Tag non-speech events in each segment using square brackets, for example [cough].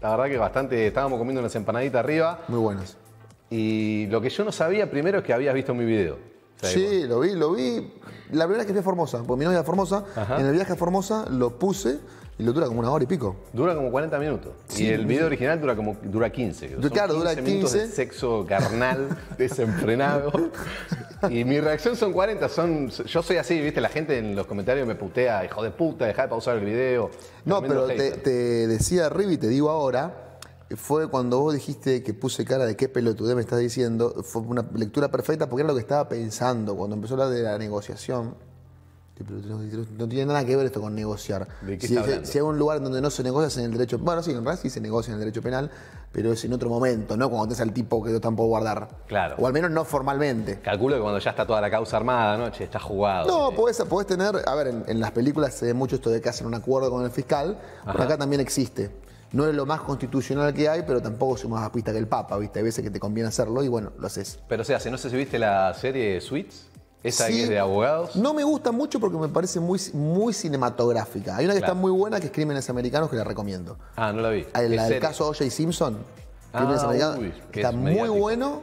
La verdad que bastante. Estábamos comiendo unas empanaditas arriba. Muy buenas. Y lo que yo no sabía primero es que habías visto mi video. sí, lo vi, lo vi. La primera vez que fui a Formosa, porque mi novia es Formosa, en el viaje a Formosa lo puse y lo dura como una hora y pico. Dura como 40 minutos. y el video original dura como dura 15. claro, dura 15 de sexo carnal [laughs] desenfrenado. y mi reacción son 40. Son, yo soy así, viste, la gente en los comentarios me putea, hijo de puta, deja de pausar el video. No, pero te, te, decía Rivi, te digo ahora, fue cuando vos dijiste que puse cara de qué pelotudez me estás diciendo, fue una lectura perfecta porque era lo que estaba pensando cuando empezó la de la negociación no tiene nada que ver esto con negociar. si, hay un lugar donde no se negocia es en el derecho. Bueno, sí, en realidad sí se negocia en el derecho penal, pero es en otro momento, ¿no? Cuando tenés al tipo que yo tampoco guardar. Claro. O al menos no formalmente. Calculo que cuando ya está toda la causa armada, ¿no? está jugado. No, puedes podés, tener. A ver, en, las películas se ve mucho esto de que hacen un acuerdo con el fiscal, acá también existe. No es lo más constitucional que hay, pero tampoco soy más apista que el Papa, ¿viste? Hay veces que te conviene hacerlo y bueno, lo haces. Pero sea si no sé si viste la serie Suits. ¿Esa de abogados? No me gusta mucho porque me parece muy, muy cinematográfica. Hay una que está muy buena que es Crímenes Americanos que la recomiendo. Ah, no la vi. La del caso O.J. Simpson. Crímenes ah, Americanos. está muy bueno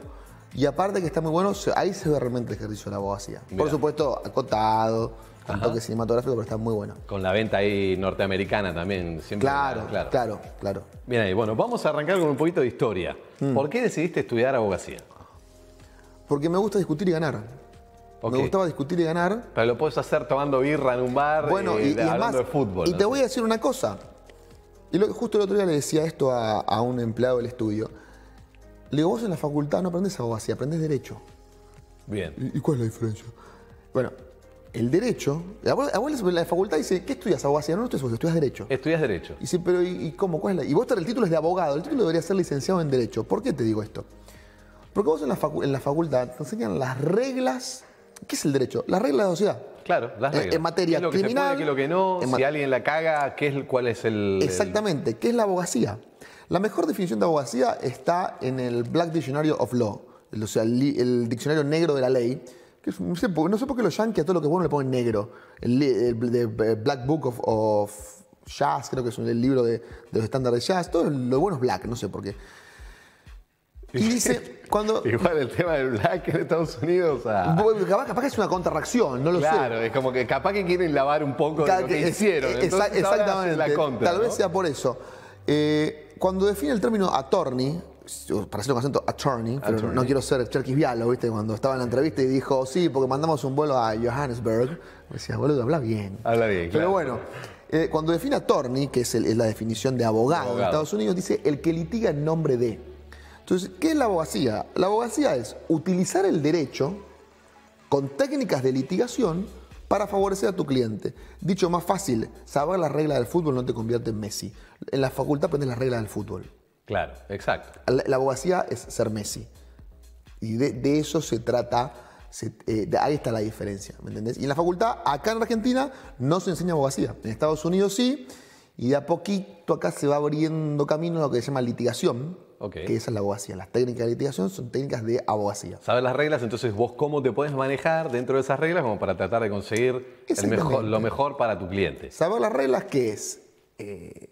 y aparte que está muy bueno, ahí se ve realmente el ejercicio de la abogacía. Por supuesto, acotado, tanto que cinematográfico, pero está muy bueno. Con la venta ahí norteamericana también. Siempre claro, claro, claro, Bien ahí, bueno, vamos a arrancar con un poquito de historia. Mm. ¿Por qué decidiste estudiar abogacía? Porque me gusta discutir y ganar. Me gustaba discutir y ganar. Pero lo puedes hacer tomando birra en un bar y, hablando de fútbol. Y te voy a decir una cosa. Y justo el otro día le decía esto a, un empleado del estudio. Le digo, vos en la facultad no aprendés abogacía, aprendes derecho. Bien. ¿Y, cuál es la diferencia? Bueno, el derecho. La en la facultad dice, ¿qué estudias abogacía? No, no estudias estudias derecho. Estudias derecho. Y dice, pero ¿y, cómo? ¿Cuál es la? Y vos el título es de abogado, el título debería ser licenciado en derecho. ¿Por qué te digo esto? Porque vos en la, en la facultad te enseñan las reglas ¿Qué es el derecho? Las reglas de la sociedad. Claro, las eh, reglas. En materia que criminal. lo que no, si alguien la caga, ¿qué es, ¿cuál es el. Exactamente, ¿qué es la abogacía? La mejor definición de abogacía está en el Black Dictionary of Law, el, o sea, el, diccionario negro de la ley. Que no, sé, por qué los yankees a todo lo que es bueno le ponen negro. El, eh, Black Book of, of, Jazz, creo que es el libro de, de los estándares de jazz. Todo lo bueno es black, no sé por qué. Y dice, cuando... [laughs] Igual el tema del black en Estados Unidos. Ah. Capaz, que es una contrarreacción, no lo sé. Claro, es como que capaz que quieren lavar un poco de lo que, eh, hicieron. Eh, exactamente. Tal vez sea por eso. Eh, cuando define el término attorney, para hacer con acento, attorney, no quiero ser Cherkis Vialo, ¿viste? Cuando estaba en la entrevista y dijo, sí, porque mandamos un vuelo a Johannesburg. Me decía, boludo, habla bien. Habla bien, Pero bueno, cuando define attorney, que es, la definición de abogado, en Estados Unidos, dice el que litiga en nombre de. Entonces, ¿qué es la abogacía? La abogacía es utilizar el derecho con técnicas de litigación para favorecer a tu cliente. Dicho más fácil, saber las reglas del fútbol no te convierte en Messi. En la facultad aprendes las reglas del fútbol. Claro, exacto. La, abogacía es ser Messi. Y de, eso se trata, eh, ahí está la diferencia, ¿me entendés? Y en la facultad, acá en Argentina, no se enseña abogacía. En Estados Unidos sí, y de a poquito acá se va abriendo camino a lo que se llama litigación, que esa es la abogacía. Las técnicas de litigación son técnicas de abogacía. Sabes las reglas, entonces vos cómo te puedes manejar dentro de esas reglas como para tratar de conseguir lo mejor para tu cliente. Sabes las reglas que es eh,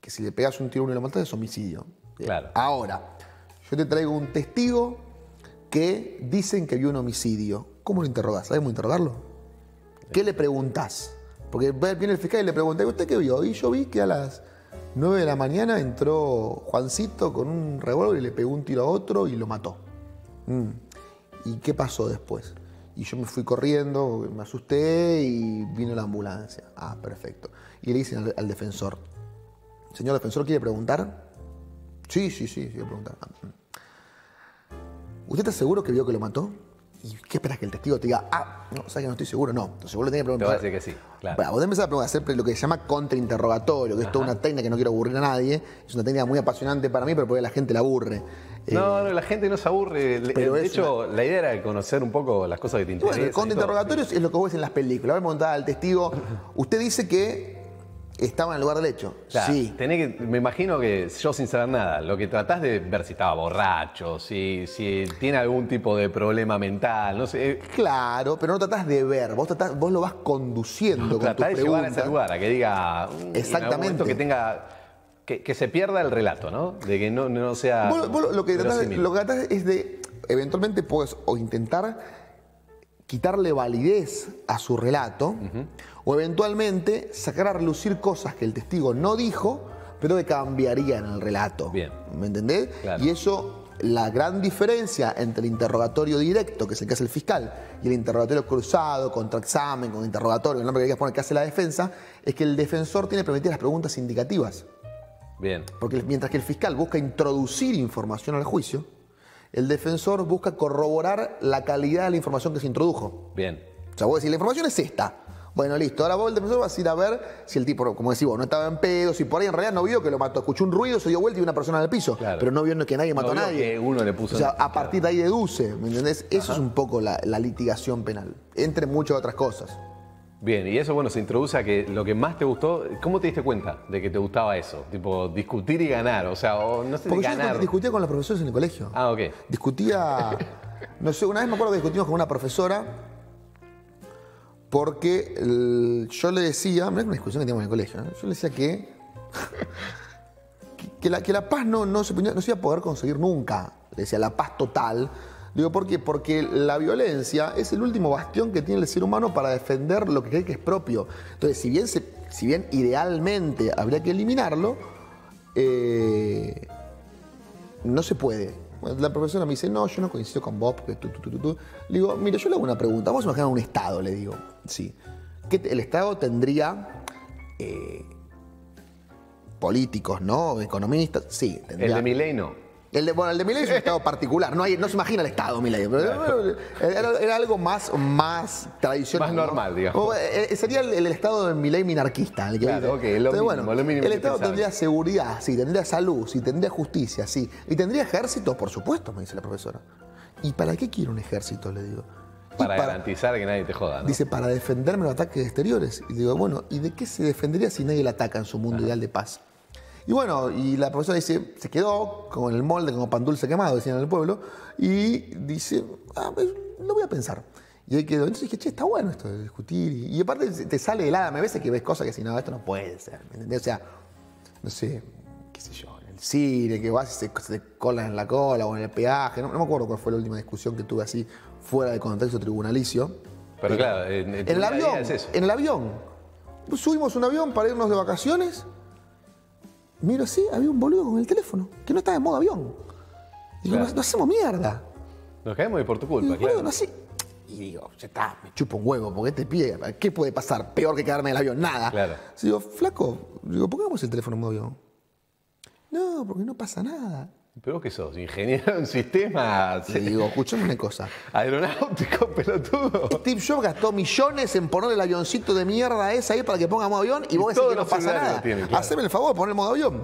que si le pegas un tiro a uno y lo matas es homicidio. Claro. Ahora, yo te traigo un testigo que dicen que vio un homicidio. ¿Cómo lo interrogás? ¿Sabemos interrogarlo? ¿Qué le preguntás? Porque viene el fiscal y le pregunta, ¿usted qué vio? Y yo vi que a las 9 de la mañana entró Juancito con un revólver y le pegó un tiro a otro y lo mató. Mm. ¿Y qué pasó después? Y yo me fui corriendo, me asusté y vino la ambulancia. Ah, perfecto. Y le dicen al, defensor, señor defensor, ¿quiere preguntar? Sí, sí, sí, quiero preguntar. Mm. ¿Usted está seguro que vio que lo mató? ¿Y qué esperas que el testigo te diga, ah, no, sabes que no estoy seguro? No, entonces vos le tenés que preguntar. Te voy a decir que sí, claro. Bueno, vos tenés empezar a hacer lo que se llama contrainterrogatorio, que es toda una técnica que no quiero aburrir a nadie. Es una técnica muy apasionante para mí, pero porque la gente la aburre. No, eh, no, la gente no se aburre. de hecho, la idea era conocer un poco las cosas que te interesan. Bueno, el contrainterrogatorio es lo que vos ves en las películas. Voy a al testigo, usted dice que estaba en el lugar del hecho. sí. que, me imagino que yo sin saber nada, lo que tratás de ver si estaba borracho, si, tiene algún tipo de problema mental, no sé. Claro, pero no tratás de ver, vos, lo vas conduciendo no, [laughs] con tratás de a ese lugar, a que diga... Mm, Exactamente. que tenga... Que, se pierda el relato, ¿no? De que no, sea... lo, que tratás, lo que es de, eventualmente puedes o intentar quitarle validez a su relato o eventualmente sacar a relucir cosas que el testigo no dijo, pero que cambiarían el relato. Bien. ¿Me entendés? Y eso, la gran diferencia entre el interrogatorio directo, que es el que hace el fiscal, y el interrogatorio cruzado, contra examen, con interrogatorio, el nombre que quieras poner que hace la defensa, es que el defensor tiene permitir las preguntas indicativas. Bien. Porque mientras que el fiscal busca introducir información al juicio, el defensor busca corroborar la calidad de la información que se introdujo. Bien. O sea, vos decís, la información es esta. Bueno, listo. Ahora vos, el defensor, vas a ir a ver si el tipo, como decís vos, no estaba en pedo, si por ahí en realidad no vio que lo mató. Escuchó un ruido, se dio vuelta y una persona en el piso. Pero no vio que nadie mató a nadie. Que uno le puso. O sea, a partir de ahí deduce. ¿Me entendés? Eso es un poco la litigación penal. Entre muchas otras cosas. Bien, y eso bueno, se introduce a que lo que más te gustó, ¿cómo te diste cuenta de que te gustaba eso? Tipo, discutir y ganar, o sea, o no sé, ganar. discutía con los profesores en el colegio. Ah, ok. Discutía, no sé, una vez me acuerdo que discutimos con una profesora porque yo le decía, es una discusión que teníamos en el colegio, ¿eh? yo le decía [laughs] que, que, la, que la paz no, no, se, no se iba a poder conseguir nunca, le decía, la paz total Digo, ¿por qué? Porque la violencia es el último bastión que tiene el ser humano para defender lo que cree que es propio. Entonces, si bien, si bien idealmente habría que eliminarlo, eh, no se puede. La profesora me dice, no, yo no coincido con vos, porque tú, tú, tú, tú. Le digo, mira, yo le hago una pregunta. Vamos a imaginar un Estado, le digo. Sí. el Estado tendría... Eh, políticos, ¿no? Economistas, sí. Tendría... El de Milenio. El bueno, el de Milei es un [laughs] estado particular, no, hay, no se imagina el estado Milei, pero era, algo más, más tradicional. Más normal, digamos. Eh, eh, sería el, estado de Milei minarquista. El que claro, El estado tendría seguridad, sí, tendría salud, sí, tendría justicia, sí. Y tendría ejército, por supuesto, me dice la profesora. ¿Y para qué quiero un ejército? Le digo. Para, garantizar que nadie te joda. ¿no? Dice, para defenderme los ataques exteriores. Y digo, bueno, ¿y de qué se defendería si nadie le ataca en su mundo ideal de paz? Y bueno, y la profesora dice, se quedó con el molde, como pan dulce quemado, decían en el pueblo, y dice, ah, pues, lo voy a pensar. Y ahí quedó. Entonces dije, che, está bueno esto de discutir. Y, aparte te sale helada, me ves que ves cosas que si no, ah, esto no puede ser, ¿me entendés? O sea, no sé, qué sé yo, en el cine, que vas y se, te colan en la cola o en el peaje, no, me acuerdo cuál fue la última discusión que tuve así, fuera de contexto tribunalicio. Pero, claro, en, el avión, en el avión. Subimos un avión para irnos de vacaciones miro así, había un boludo con el teléfono, que no estaba en modo avión. digo, no, hacemos mierda. Nos caemos y por tu culpa, claro. no Y digo, ya está, me chupo un huevo, porque este pie, ¿qué puede pasar? Peor que quedarme en el avión, nada. Claro. digo, flaco, digo, pongamos el teléfono en modo avión. No, porque no pasa nada. ¿Pero vos qué sos? ¿Ingeniero en sistemas? Le digo, escuchame una cosa. Aeronáutico, pelotudo. Steve Jobs gastó millones en poner el avioncito de mierda ese ahí para que ponga modo avión y, vos decís que no pasa nada. Haceme el favor, poner modo avión.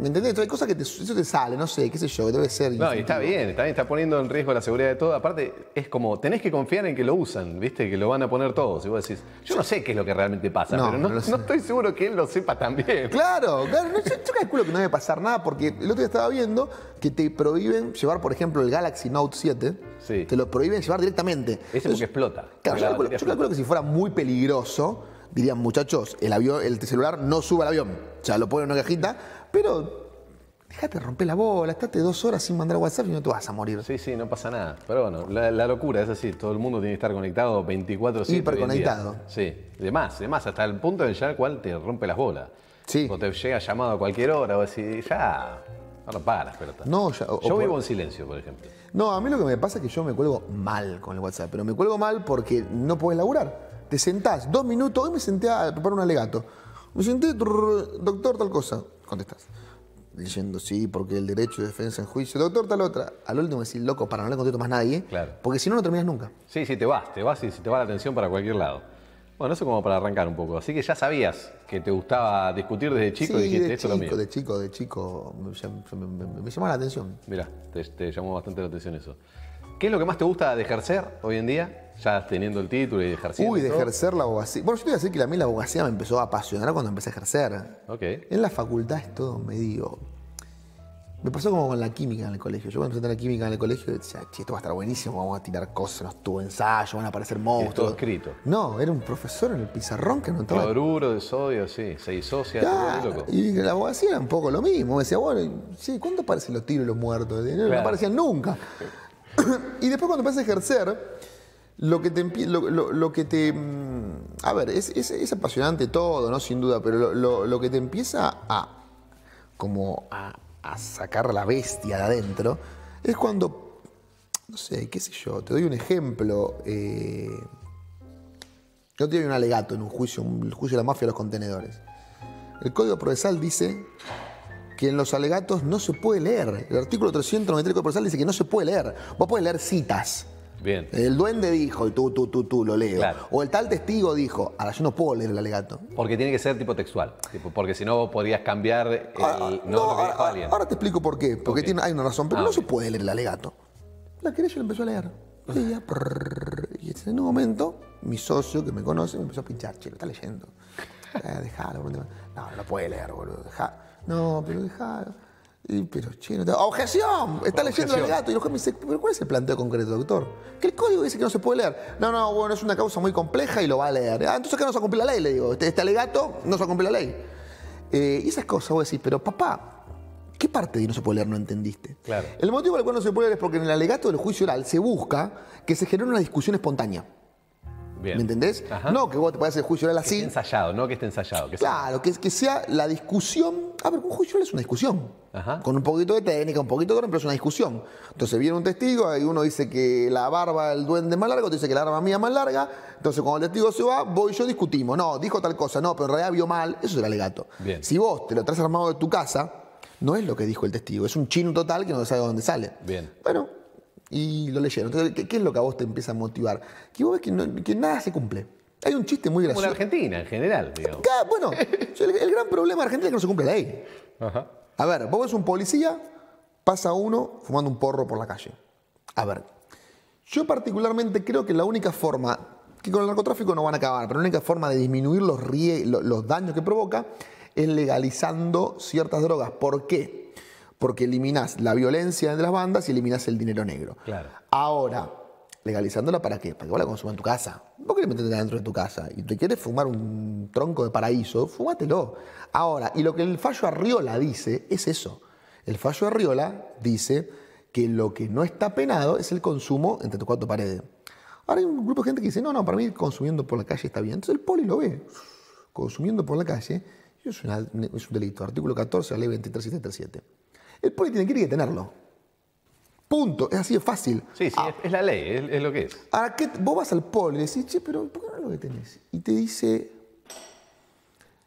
¿Me entendés? Hay cosas que te, eso te sale, no sé, qué sé yo, que debe ser. No, y está bien, está está poniendo en riesgo la seguridad de todo. Aparte, es como, tenés que confiar en que lo usan, ¿viste? Que lo van a poner todos. Y vos decís, yo no sé qué es lo que realmente pasa, pero no, estoy seguro que él lo sepa también. Claro, [laughs] claro. yo, calculo que no debe pasar nada porque el otro día estaba viendo que te prohíben llevar, por ejemplo, el Galaxy Note 7. Sí. Te lo prohíben llevar directamente. Ese porque explota. Claro, yo, calculo, que si fuera muy peligroso dirían, muchachos, el, avión, el celular no suba al avión. O sea, lo ponen en una cajita, pero déjate romper la bola, estate dos horas sin mandar WhatsApp y no te vas a morir. Sí, sí, no pasa nada. Pero bueno, la, locura es así, todo el mundo tiene que estar conectado 24 7 Hiperconectado. Sí, de más, de más, hasta el punto en el cual te rompe las bolas. Sí. O te llega llamado a cualquier hora, o así, ya, no lo pero está. No, yo vivo en silencio, por ejemplo. No, a mí lo que me pasa es que yo me cuelgo mal con el WhatsApp, pero me cuelgo mal porque no puedo laburar. Te sentás dos minutos, hoy me senté a preparar un alegato. Me senté, doctor, tal cosa contestas. Diciendo, sí, porque el derecho de defensa en juicio, doctor, tal otra. Al último decir loco, para no le contesto más nadie. Claro. Porque si no, no terminas nunca. Sí, sí, te vas, te vas y te va la atención para cualquier lado. Bueno, eso como para arrancar un poco. Así que ya sabías que te gustaba discutir desde chico y dijiste, esto chico, lo mío. De chico, de chico, me, llamó la atención. Mira, te llamó bastante la atención eso. ¿Qué es lo que más te gusta de ejercer hoy en día? Ya teniendo el título y ejerciendo. Uy, de ejercer la abogacía. Bueno, yo te voy a decir que a mí la abogacía me empezó a apasionar cuando empecé a ejercer. Ok. En la facultad es todo medio. Me pasó como con la química en el colegio. Yo cuando empecé a la química en el colegio decía, che, esto va a estar buenísimo, vamos a tirar cosas, nos tuvo ensayo, van a aparecer monstruos. Todo escrito. No, era un profesor en el pizarrón que no estaba. Cloruro de sodio, sí, ¿Seis disocia, loco. Y la abogacía era un poco lo mismo. Me decía, bueno, sí, ¿cuándo aparecen los tiros y los muertos? No aparecían nunca. [coughs] y después cuando empiezas a ejercer, lo que te... Lo, que te mm, a ver, es, apasionante todo, ¿no? Sin duda, pero lo, que te empieza a... como a, sacar la bestia de adentro, es cuando, no sé, qué sé yo, te doy un ejemplo. yo eh, te doy un alegato en un juicio, un el juicio de la mafia de los contenedores. El código procesal dice que en los alegatos no se puede leer. El artículo 393 del Procesal dice que no se puede leer. Vos podés leer citas. Bien. El duende dijo, y tú, tú, tú, tú, lo leo. O el tal testigo dijo, ahora yo no puedo leer el alegato. Porque tiene que ser tipo textual, porque si no podrías cambiar eh, ah, ah, no, lo que dijo ah, alguien. Ahora te explico por qué, porque tiene, hay una razón, pero no se puede leer el alegato. La querella lo empezó a leer. y en un momento, mi socio que me conoce me empezó a pinchar, che, lo está leyendo. [laughs] Eh, Déjalo. no, no lo puede leer, boludo, no, pero deja. pero chino, ¡Objeción! Está leyendo el alegato. Y el juez me dice, ¿pero cuál es el planteo concreto, doctor? Que el código dice que no se puede leer. No, no, bueno, es una causa muy compleja y lo va a leer. Ah, entonces acá no se cumple la ley, le digo. Este, este alegato no se cumple la ley. Eh, y esas cosas, vos decís, pero papá, ¿qué parte de no se puede leer no entendiste? Claro. El motivo por el cual no se puede leer es porque en el alegato del juicio oral se busca que se genere una discusión espontánea. ¿Me entendés? No que vos te puedas hacer juicio oral así. ensayado, no que esté ensayado. claro, Que, sea la discusión. A ver, un juicio oral es una discusión. Con un poquito de técnica, un poquito de orden, pero es una discusión. Entonces viene un testigo y uno dice que la barba del duende es más larga, otro dice que la barba mía es más larga. Entonces cuando el testigo se va, voy y yo discutimos. No, dijo tal cosa, no, pero en realidad vio mal. Eso es el alegato. Si vos te lo traes armado de tu casa, no es lo que dijo el testigo, es un chino total que no sabe dónde sale. Bien. Bueno, y lo leyeron. ¿qué, es lo que a vos te empieza a motivar? Que vos ves que, nada se cumple. Hay un chiste muy gracioso. en Argentina en general, digamos. bueno, el, gran problema de Argentina es que no se cumple la ley. A ver, vos ves un policía, pasa uno fumando un porro por la calle. A ver, yo particularmente creo que la única forma, que con el narcotráfico no van a acabar, pero la única forma de disminuir los, los daños que provoca es legalizando ciertas drogas. ¿Por qué? porque eliminás la violencia de las bandas y eliminás el dinero negro. Claro. Ahora, legalizándola para qué? Para que vos la consumas en tu casa. Vos querés meterte dentro de tu casa y te quieres fumar un tronco de paraíso, fúmatelo. Ahora, y lo que el fallo Arriola dice es eso. El fallo Arriola dice que lo que no está penado es el consumo entre tus cuatro paredes. Ahora hay un grupo de gente que dice, no, no, para mí consumiendo por la calle está bien. Entonces el poli lo ve. Consumiendo por la calle es, es un delito. Artículo 14 de la ley 23.737. El poli tiene que tenerlo. Punto. Es así de fácil. Sí, sí, ah. es, la ley, es, lo que es. Ahora, vos vas al poli y decís, che, pero ¿por qué no lo detenés? Y te dice,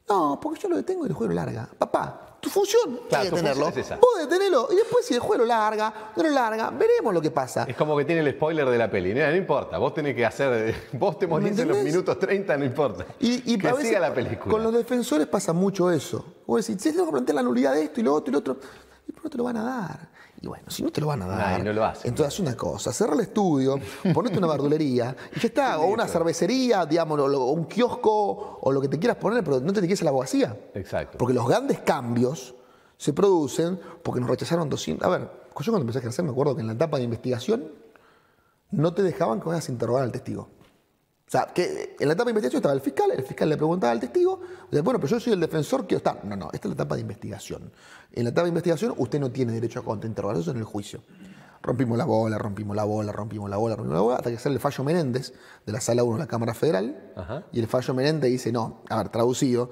no, porque yo lo detengo y el juego larga. Papá, tu función es detenerlo. Vos detenelo y después si el juego larga, no lo larga, veremos lo que pasa. Es como que tiene el spoiler de la peli. No, importa, vos tenés que hacer, [laughs] vos te morís en los minutos 30, no importa. Y, la película. Con los defensores pasa mucho eso. Vos decís, si tengo que plantear la nulidad de esto y lo otro y lo otro pero no te lo van a dar. Y bueno, si no te lo van a dar, entonces una cosa, cerra el estudio, [laughs] ponerte una verdulería y ya está, o una cervecería, digamos, o, un kiosco, o lo que te quieras poner, pero no te quieres a la abogacía. Exacto. Porque los grandes cambios se producen porque nos rechazaron 200... A ver, yo cuando empecé a ejercer me acuerdo que en la etapa de investigación no te dejaban que vayas a interrogar al testigo sea, que en la etapa de investigación estaba el fiscal, el fiscal le preguntaba al testigo, bueno, pero yo soy el defensor, quiero está No, no, esta es la etapa de investigación. En la etapa de investigación usted no tiene derecho a contrainterrogar, eso en el juicio. Rompimos la bola, rompimos la bola, rompimos la bola, rompimos la bola, hasta que sale el fallo Menéndez de la Sala 1 de la Cámara Federal. Y el fallo Menéndez dice, no, a ver, traducido,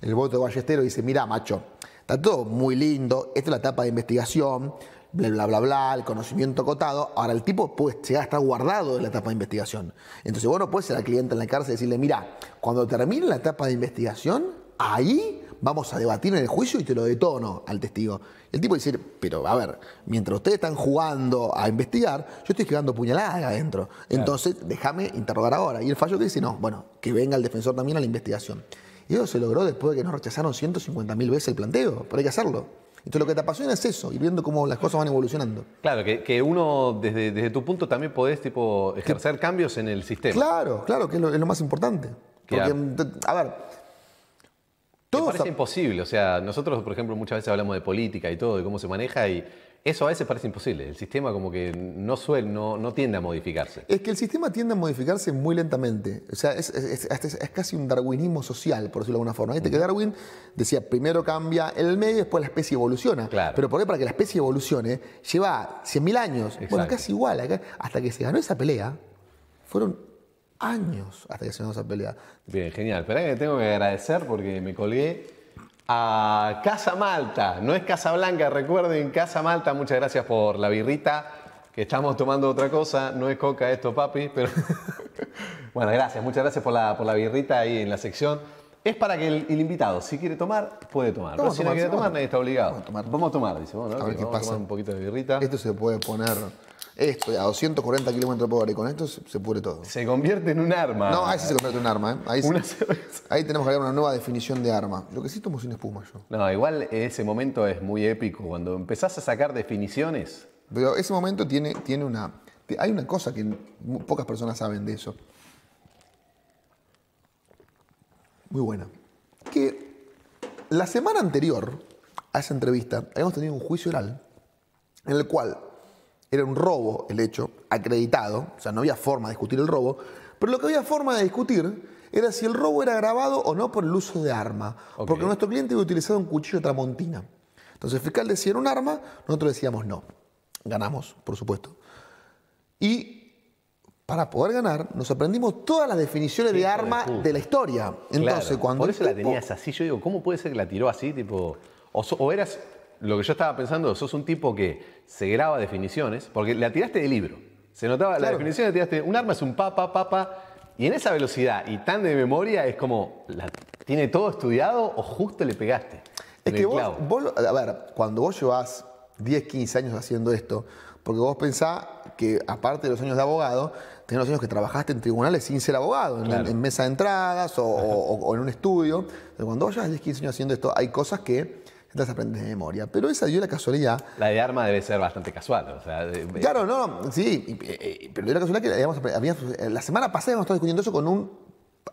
el voto de Ballestero dice, mira, macho, está todo muy lindo, esta es la etapa de investigación, bla, bla, bla, el conocimiento acotado. Ahora, el tipo puede llegar a estar guardado en la etapa de investigación. Entonces, bueno, puede ser al cliente en la cárcel y decirle, mira, cuando termine la etapa de investigación, ahí vamos a debatir en el juicio y te lo detono al testigo. El tipo dice, pero a ver, mientras ustedes están jugando a investigar, yo estoy quedando puñaladas adentro. Entonces, déjame interrogar ahora. Y el fallo que dice, no, bueno, que venga el defensor también a la investigación. Y eso se logró después de que nos rechazaron 150.000 veces el planteo, por hay que hacerlo. Entonces lo que te apasiona es eso, y viendo cómo las cosas van evolucionando. Claro, que, uno desde, desde, tu punto también podés tipo, ejercer cambios en el sistema. Claro, claro, que es lo, más importante. Porque, mm, a ver, todo parece imposible. O sea, nosotros, por ejemplo, muchas veces hablamos de política y todo, de cómo se maneja, y eso a veces parece imposible. El sistema como que no, suele, no, tiende a modificarse. Es que el sistema tiende a modificarse muy lentamente. O sea, es, casi un darwinismo social, por decirlo de alguna forma. Viste que Darwin decía, primero cambia el medio, y después la especie evoluciona. Claro. Pero por qué? para que la especie evolucione, lleva 100.000 años. Bueno, casi igual. hasta que se ganó esa pelea, fueron años hasta que se ganó esa pelea. Bien, genial. Espera que tengo que agradecer porque me colgué a Casa Malta. No es Casa Blanca, recuerden, Casa Malta. Muchas gracias por la birrita, que estamos tomando otra cosa. No es coca esto, papi, pero... [laughs] bueno, gracias, muchas gracias por la, por la birrita ahí en la sección. Es para que el, invitado, si quiere tomar, puede tomar. Pero si no quiere tomar, nadie está obligado. Vamos a tomar. Vamos dice. Bueno, vamos A tomar un poquito de birrita. Esto se puede poner esto, a 240 kilómetros por hora, y con esto se, se, todo. Se convierte en un arma. No, ahí sí se convierte en un arma, ¿eh? Ahí, tenemos que dar una nueva definición de arma. Lo que sí tomo sin espuma yo. No, igual ese momento es muy épico, cuando empezás a sacar definiciones. Pero ese momento tiene, tiene una. Hay una cosa que pocas personas saben de eso. Muy buena. Que la semana anterior a esa entrevista habíamos tenido un juicio oral en el cual era un robo el hecho, acreditado, o sea, no había forma de discutir el robo, pero lo que había forma de discutir era si el robo era agravado o no por el uso de arma, porque nuestro cliente había utilizado un cuchillo tramontina. Entonces el fiscal decía era un arma, nosotros decíamos no. Ganamos, por supuesto. Y para poder ganar, nos aprendimos todas las definiciones de arma de, la historia. Entonces, cuando. Por eso la tenías así. Yo digo, ¿cómo puede ser que la tiró así? Tipo. O, o eras lo que yo estaba pensando, sos un tipo que se graba definiciones, porque la tiraste de libro. Se notaba, la definición la tiraste, un arma es un papa, papa y en esa velocidad y tan de memoria es como, la, ¿tiene todo estudiado o justo le pegaste? Es que vos, a ver, cuando vos llevas 10, 15 años haciendo esto, porque vos pensás que aparte de los años de abogado, tenés los años que trabajaste en tribunales sin ser abogado, en, mesa de entradas o, en un estudio. cuando vos llevas 10, 15 años haciendo esto, hay cosas que entonces aprendes de memoria. Pero esa dio la casualidad. La de arma debe ser bastante casual. claro, no, sí, eh, eh, pero dio la casualidad que la eh, semana pasada habíamos estado discutiendo eso con un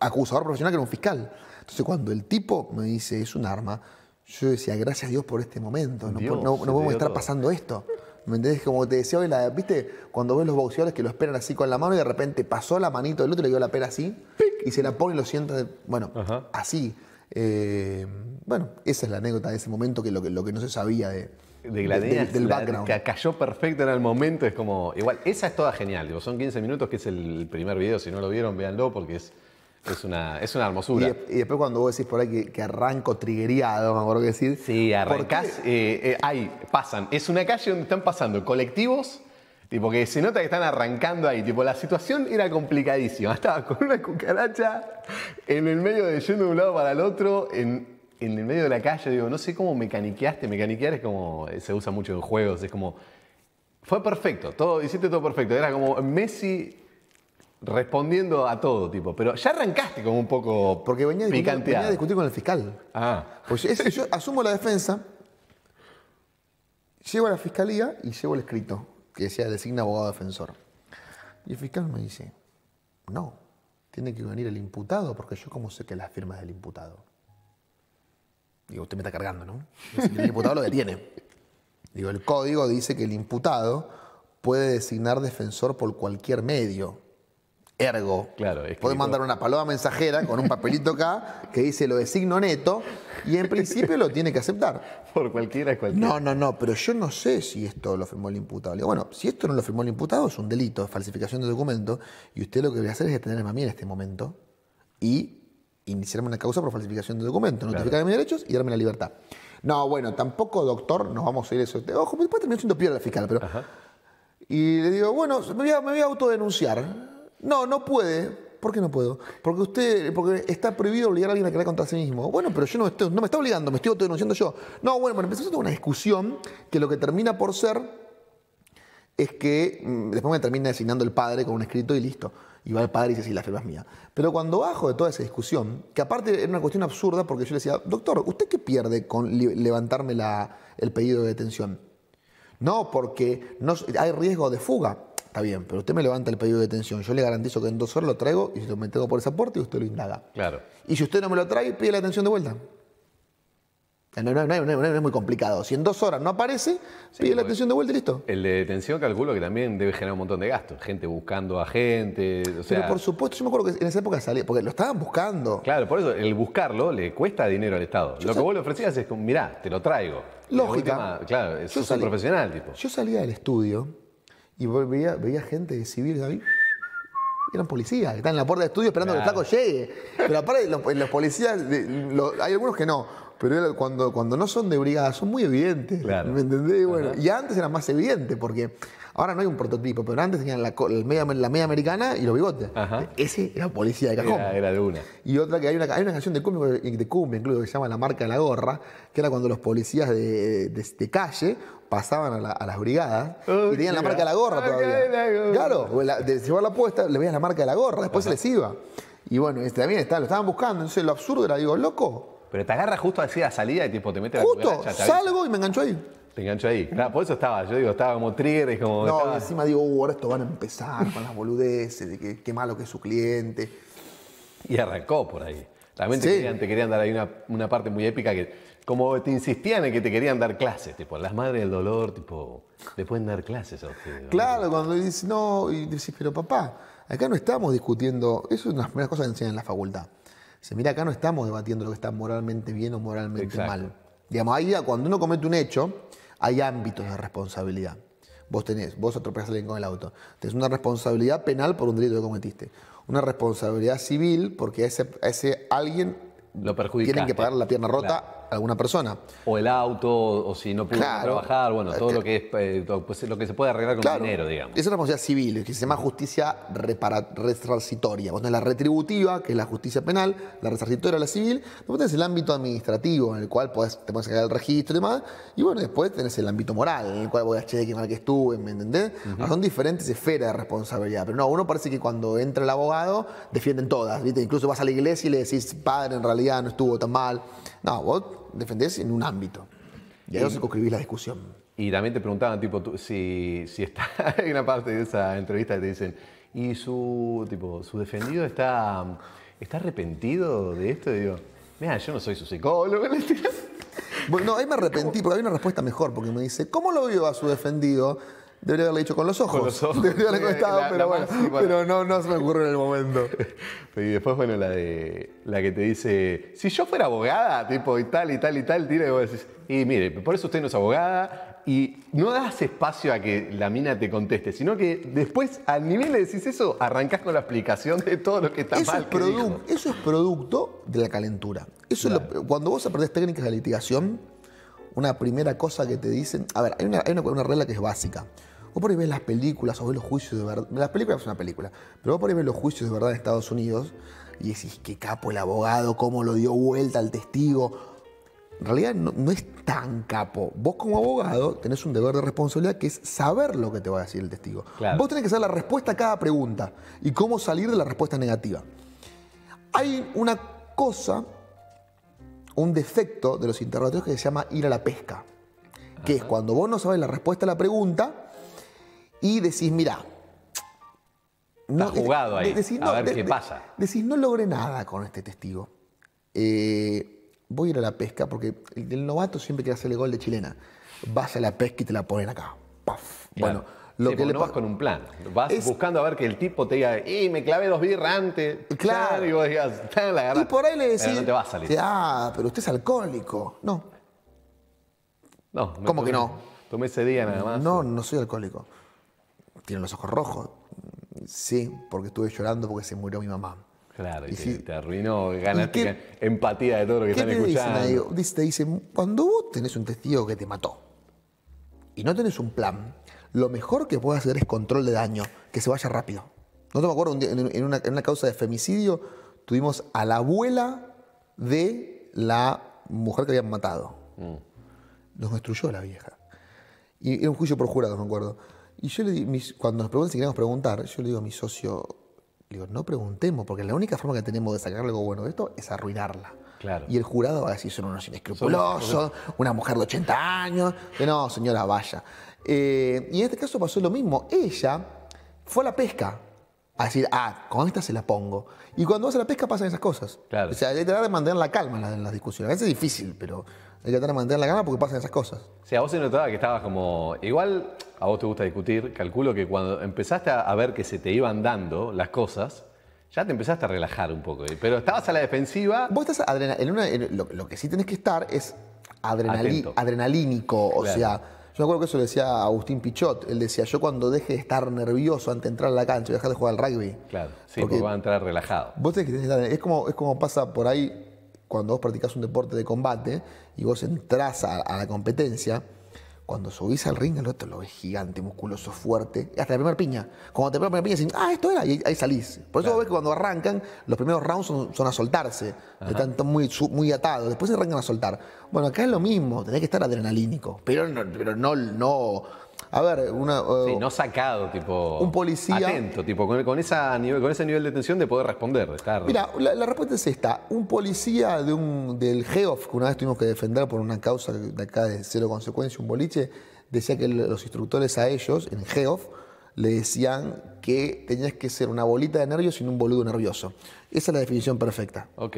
acusador profesional que era un fiscal. Entonces cuando el tipo me dice, es un arma, yo decía, gracias a Dios por este momento, no, no, podemos estar pasando esto. ¿Me entendés? Como te decía hoy, la, ¿viste? Cuando ves los boxeadores que lo esperan así con la mano y de repente pasó la manito del otro y le dio la pera así y se la pone y lo sienta, bueno, así. Eh, bueno, esa es la anécdota de ese momento, que lo que, no se sabía de, del background. que cayó perfecto en el momento, es como. Igual, esa es toda genial, digo, son 15 minutos, que es el primer video, si no lo vieron, véanlo, porque es. Es una, es una hermosura. Y, después cuando vos decís por ahí que, arranco trigueriado, me acuerdo que decir. Sí, arrancás, eh, eh, ahí, pasan. Es una calle donde están pasando colectivos Tipo que se nota que están arrancando ahí. Tipo, la situación era complicadísima. [laughs] Estaba con una cucaracha en el medio de yendo de un lado para el otro, en, el medio de la calle. Digo, no sé cómo mecaniqueaste. Mecaniquear es como. se usa mucho en juegos. Es como. Fue perfecto. Todo, hiciste todo perfecto. Era como Messi respondiendo a todo, tipo. Pero ya arrancaste como un poco. Porque venía a discutir, a con el fiscal. Ah. Pues yo asumo la defensa, llevo a la fiscalía y llevo el escrito. Y decía designa abogado defensor. Y el fiscal me dice, no, tiene que venir el imputado, porque yo como sé que la firmas del imputado. Digo, usted me está cargando, ¿no? El imputado lo detiene. Digo, el código dice que el imputado puede designar defensor por cualquier medio. Ergo, claro, mandar una paloma mensajera con un papelito acá que dice lo de signo neto y en principio lo tiene que aceptar. [laughs] Por cualquiera es cualquiera. No, no, no, pero yo no sé si esto lo firmó el imputado. bueno, si esto no lo firmó el imputado es un delito, es falsificación de documento y usted lo que debe hacer es detenerme a mí en este momento y iniciarme una causa por falsificación de documento, notificarme mis derechos y darme la libertad. No, bueno, tampoco, doctor, nos vamos a ir eso. Ojo, después terminó siendo piola la fiscal, pero... Y le digo, bueno, me voy a, me voy a autodenunciar. No, no puede. ¿Por qué no puedo? Porque usted, porque está prohibido obligar a alguien a creer contra sí mismo. Bueno, pero yo no, estoy, no me está obligando, me estoy denunciando yo. No, bueno, bueno, empezamos una discusión que lo que termina por ser es que mm, después me termina designando el padre con un escrito y listo. Y va el padre y dice, sí, la firma es mía. Pero cuando bajo de toda esa discusión, que aparte era una cuestión absurda porque yo le decía, doctor, ¿usted qué pierde con levantarme la, el pedido de detención? No, porque no, hay riesgo de fuga está bien, pero usted me levanta el pedido de detención, yo le garantizo que en dos horas lo traigo y lo meto por esa puerta y usted lo indaga. Claro. Y si usted no me lo trae, pide la atención de vuelta. No, es muy complicado. Si en dos horas no aparece, pide la atención de vuelta y listo. El de detención calculo que también debe generar un montón de gastos. Gente buscando a gente. Pero por supuesto, yo me acuerdo que en esa época salía, porque lo estaban buscando. Claro, por eso el buscarlo le cuesta dinero al Estado. lo que vos le ofrecías es mirá, te lo traigo. Lógica. claro, es un profesional, tipo. Yo salía del estudio y veía, veía gente civil ahí. Eran policías que están en la puerta de estudio esperando que el taco llegue. Pero aparte, los, eh, policías, hay algunos que no, pero cuando, cuando no son de brigada son muy evidentes. Claro. ¿Me entendés? Bueno, y antes era más evidente porque ahora no hay un prototipo, pero antes tenían la, media, americana y los bigotes. Ese era policía de cajón. Y otra que hay una, canción de cumbia, de cumbia incluso que se llama La marca de la gorra, que era cuando los policías de calle pasaban a, las brigadas y oh, tenían la marca de la gorra todavía. Claro, la, de llevar la puesta, le veían la marca de la gorra, después se les iba. Y bueno, este, también está, lo estaban buscando, entonces lo absurdo era, digo, loco. Pero te agarras justo así a la salida y tipo te mete a la Justo, salgo y me engancho ahí. Te engancho ahí. Claro, por eso estaba, yo digo, estaba como trigger y como. No, y encima digo, uh, ahora esto van a empezar con las boludeces, de que, qué malo que es su cliente. Y arrancó por ahí. Realmente te, querían, te querían dar ahí una, una parte muy épica que como te insistían en que te querían dar clases, tipo, las madres del dolor, tipo, le pueden dar clases a ustedes. Claro, cuando dices, no, y decís, pero papá, acá no estamos discutiendo, eso es una de las primeras cosas que enseñan en la facultad. se mira, acá no estamos debatiendo lo que está moralmente bien o moralmente mal. Digamos, ahí cuando uno comete un hecho, hay ámbitos de responsabilidad. Vos tenés, vos atropellas a alguien con el auto. Tenés una responsabilidad penal por un delito que cometiste. Una responsabilidad civil porque a ese, alguien lo tienen que pagar la pierna rota alguna persona. O el auto, o si no pudo trabajar, bueno, todo eh, lo que, es, eh, pues, lo que se puede arreglar con dinero, digamos. es una responsabilidad civil, que se llama justicia resarcitoria. Vos tenés la retributiva, que es la justicia penal, la resarcitoria, la civil. Después tenés el ámbito administrativo, en el cual te puedes sacar el registro y demás. Y bueno, después tenés el ámbito moral, en el cual voy a che, qué mal que estuve, ¿me entendés? son diferentes esferas de responsabilidad. Pero no, uno parece que cuando entra el abogado, defienden todas, ¿viste? Incluso vas a la iglesia y le decís, padre, en realidad no estuvo tan mal. No, vos defendés en un ámbito. Y ahí os la discusión. Y también te preguntaban, tipo, si, si está en [laughs] una parte de esa entrevista que te dicen, y su, tipo, su defendido está, está arrepentido de esto. Y digo, mira, yo no soy su psicólogo. [laughs] Bueno, ahí me arrepentí, porque había una respuesta mejor, porque me dice, ¿cómo lo vio a su defendido? Debería haberle dicho con los ojos. [laughs] Debería contestado, pero bueno. Pero no, se me ocurre en el momento. [laughs] y después, bueno, la de la que te dice, si yo fuera abogada, tipo, y tal, y tal, y tal, tira, y vos decís, y mire, por eso usted no es abogada, y no das espacio a que la mina te conteste, sino que después, al nivel le decís eso, arrancás con la explicación de todo lo que está eso mal. Eso es producto de la calentura. Eso cuando vos aprendés técnicas de litigación, una primera cosa que te dicen. A ver, hay una, regla que es básica. Vos por ahí ves las películas o ves los juicios de verdad. Las películas es una película, pero vos por ahí ves los juicios de verdad en Estados Unidos y decís, qué capo el abogado, cómo lo dio vuelta al testigo. En realidad no, es tan capo. Vos como abogado tenés un deber de responsabilidad que es saber lo que te va a decir el testigo. Vos tenés que saber la respuesta a cada pregunta y cómo salir de la respuesta negativa. Hay una cosa un defecto de los interrogatorios que se llama ir a la pesca, que es cuando vos no sabes la respuesta a la pregunta y decís, mira, no, Está jugado ahí, a ver qué pasa. Decís, no logré nada con este testigo. Eh, voy a ir a la pesca, porque el, novato siempre quiere hacerle gol de chilena. Vas a la pesca y te la ponen acá. Paf. Bueno, lo que le no vas con un plan. Vas buscando a ver que el tipo te diga, y me clavé dos birras antes. Claro. Y vos digas, la garra. Y por ahí le decís. Pero no te a salir. Ah, pero usted es alcohólico. No. No. ¿Cómo que no? Tomé ese día nada más. No, no soy alcohólico. Tiene los ojos rojos. Sí, porque estuve llorando porque se murió mi mamá. Claro, y, te, arruinó, ganaste empatía de todo lo que ¿qué están escuchando. Dicen Te dicen, cuando vos tenés un testigo que te mató y no tenés un plan, lo mejor que puede hacer es control de daño, que se vaya rápido. No te me acuerdo, en una, causa de femicidio tuvimos a la abuela de la mujer que habían matado. Mm. Nos destruyó la vieja. Y era un juicio por jurado, me acuerdo. Y yo le cuando nos preguntan si queremos preguntar, yo le digo a mi socio, digo, no preguntemos, porque la única forma que tenemos de sacar algo bueno de esto es arruinarla. Claro. Y el jurado va a decir, son unos inescrupulosos, una mujer de 80 años. Que no, señora, vaya. Eh, y en este caso pasó lo mismo. Ella fue a la pesca a decir, ah, con esta se la pongo. Y cuando vas a la pesca pasan esas cosas. Claro. O sea, hay que tratar de mantener la calma en las, discusiones. A veces es difícil, pero hay que tratar de mantener la calma porque pasan esas cosas. sí sea, vos se notaba que estabas como. Igual a vos te gusta discutir, calculo que cuando empezaste a ver que se te iban dando las cosas, ya te empezaste a relajar un poco. Pero estabas a la defensiva. Vos estás adrenal lo, que sí tenés que estar es adrenalínico. O sea yo me acuerdo que eso le decía Agustín Pichot. Él decía, yo cuando deje de estar nervioso antes de entrar a la cancha, y dejar de jugar al rugby. Claro, sí, porque, va a entrar relajado. Vos es como, es como pasa por ahí cuando vos practicás un deporte de combate y vos entras a la competencia cuando subís al ring, el otro lo ves gigante, musculoso, fuerte. Hasta la primera piña. Cuando te pega la primera piña, dicen, ah, esto era, y ahí salís. Por eso ves que cuando arrancan, los primeros rounds son, a soltarse. de Están muy, muy atados. Después se arrancan a soltar. Bueno, acá es lo mismo. Tenés que estar adrenalínico. Pero pero no, no a ver, una. Eh, sí, no sacado, tipo. Un policía. Atento, tipo, con, con, nivel, con ese nivel de tensión de poder responder, Mira, la, respuesta es esta. Un policía de un, del GEOF, que una vez tuvimos que defender por una causa de acá de cero consecuencia, un boliche, decía que los instructores a ellos, en GEOF, le decían que tenías que ser una bolita de nervios y no un boludo nervioso. Esa es la definición perfecta. Ok.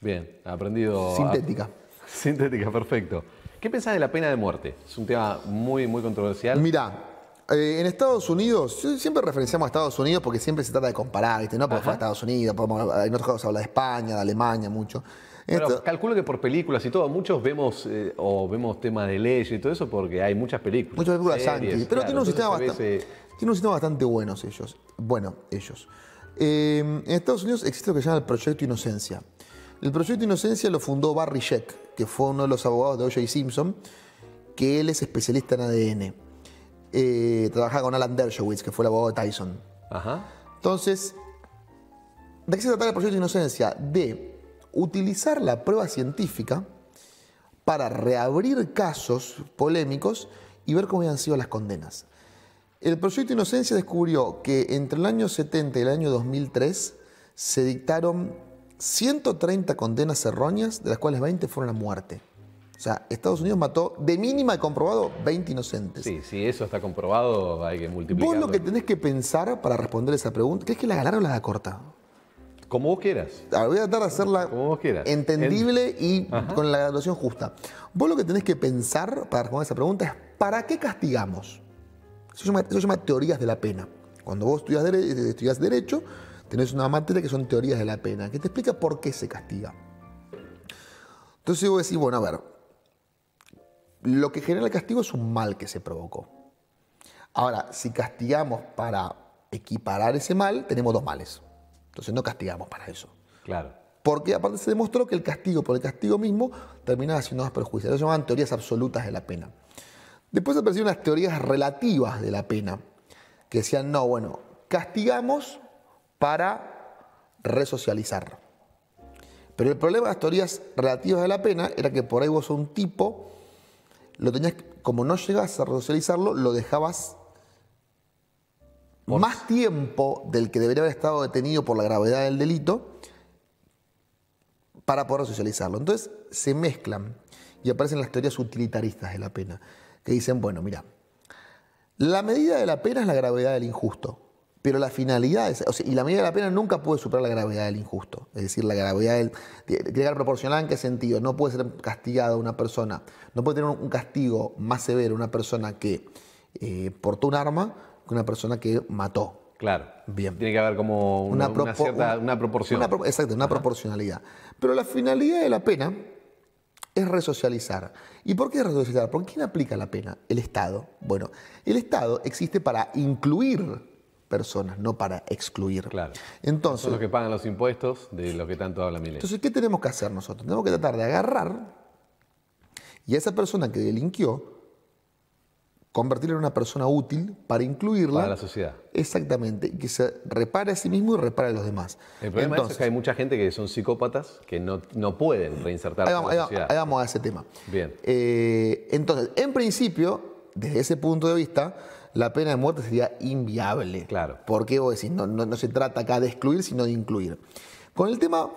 Bien, aprendido. Sintética. [laughs] Sintética, perfecto. ¿Qué pensás de la pena de muerte? Es un tema muy, muy controversial. Mira, eh, en Estados Unidos, siempre referenciamos a Estados Unidos porque siempre se trata de comparar, ¿viste? ¿no? Porque fue Estados Unidos, nosotros en otros casos habla de España, de Alemania, mucho. Pero calculo que por películas y todo, muchos vemos eh, o vemos temas de ley y todo eso porque hay muchas películas. Muchas películas series, pero tienen tiene, un sistema bastante, un sistema bastante buenos ellos. Bueno, ellos. Eh, en Estados Unidos existe lo que se llama el Proyecto Inocencia. El proyecto de Inocencia lo fundó Barry Sheck, que fue uno de los abogados de O.J. Simpson, que él es especialista en ADN. Eh, trabajaba trabaja con Alan Dershowitz, que fue el abogado de Tyson. Entonces, ¿de qué se trata el proyecto de Inocencia? De utilizar la prueba científica para reabrir casos polémicos y ver cómo habían sido las condenas. El proyecto Inocencia descubrió que entre el año 70 y el año 2003 se dictaron 130 condenas erróneas, de las cuales 20 fueron a muerte. O sea, Estados Unidos mató de mínima y comprobado 20 inocentes. Sí, sí, eso está comprobado, hay que multiplicarlo. Vos lo que tenés que pensar para responder esa pregunta, es que la ganaron o la da corta? Como vos quieras. Ah, voy a tratar de hacerla Como entendible y con la graduación justa. Vos lo que tenés que pensar para responder esa pregunta es ¿para qué castigamos? Eso se llama, teorías de la pena. Cuando vos estudias, estudias derecho, Tenés una materia que son teorías de la pena, que te explica por qué se castiga. Entonces vos decís, bueno, a ver, lo que genera el castigo es un mal que se provocó. Ahora, si castigamos para equiparar ese mal, tenemos dos males. Entonces no castigamos para eso. Claro. Porque aparte se demostró que el castigo por el castigo mismo terminaba siendo más perjudicial. Eso se llamaban teorías absolutas de la pena. Después aparecieron las teorías relativas de la pena, que decían, no, bueno, castigamos para resocializar. Pero el problema de las teorías relativas de la pena era que por ahí vos un tipo, lo tenías, como no llegas a resocializarlo, lo dejabas más tiempo del que debería haber estado detenido por la gravedad del delito para poder socializarlo. Entonces se mezclan y aparecen las teorías utilitaristas de la pena, que dicen, bueno, mira, la medida de la pena es la gravedad del injusto. Pero la finalidad, es, y la medida de la pena nunca puede superar la gravedad del injusto. Es decir, la gravedad del. Tiene que proporcional en qué sentido. No puede ser castigada una persona, no puede tener un castigo más severo una persona que eh, portó un arma que una persona que mató. Claro. Bien. Tiene que haber como una, cierta una, exacto, una proporcionalidad. Pero la finalidad de la pena es resocializar. ¿Y por qué resocializar? ¿Por ¿quién aplica la pena? El Estado. Bueno, el Estado existe para incluir personas, no para excluir. Claro. Entonces, son los que pagan los impuestos de lo que tanto habla Milei. Entonces, ¿qué tenemos que hacer nosotros? Tenemos que tratar de agarrar y a esa persona que delinquió, convertirla en una persona útil para incluirla. Para la sociedad. Exactamente, que se repare a sí mismo y repare a los demás. El problema Entonces, es que hay mucha gente que son psicópatas que no, no pueden reinsertarse vamos, la sociedad. Ahí vamos a ese tema. Bien. Eh, entonces, en principio, desde ese punto de vista, la pena de muerte sería inviable. Claro. Porque vos decís, no, se trata acá de excluir, sino de incluir. Con el tema,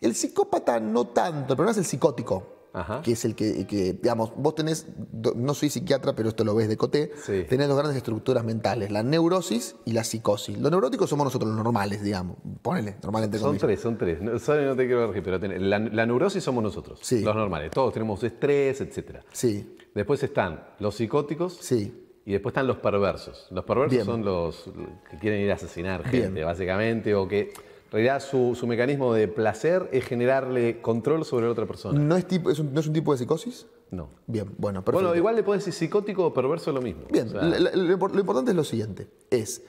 el psicópata no tanto, pero problema es el psicótico. Ajá. que es el que, digamos, vos tenés, no soy psiquiatra, pero esto lo ves de Coté, sí. tenés dos grandes estructuras mentales, la neurosis y la psicosis. Los neuróticos somos nosotros, los normales, digamos, ponele, normalmente Son tres, son tres, no, no te quiero pero la, la, neurosis somos nosotros, sí. los normales, todos tenemos estrés, etc. Sí. Después están los psicóticos, sí. Y después están los perversos. Los perversos son los que quieren ir a asesinar gente, básicamente, o que en realidad su, mecanismo de placer es generarle control sobre la otra persona. ¿No es, un, ¿no es un tipo de psicosis? No. Bien, bueno, perfecto. Bueno, igual le puedes decir psicótico o perverso lo mismo. Bien, lo, importante es lo siguiente, es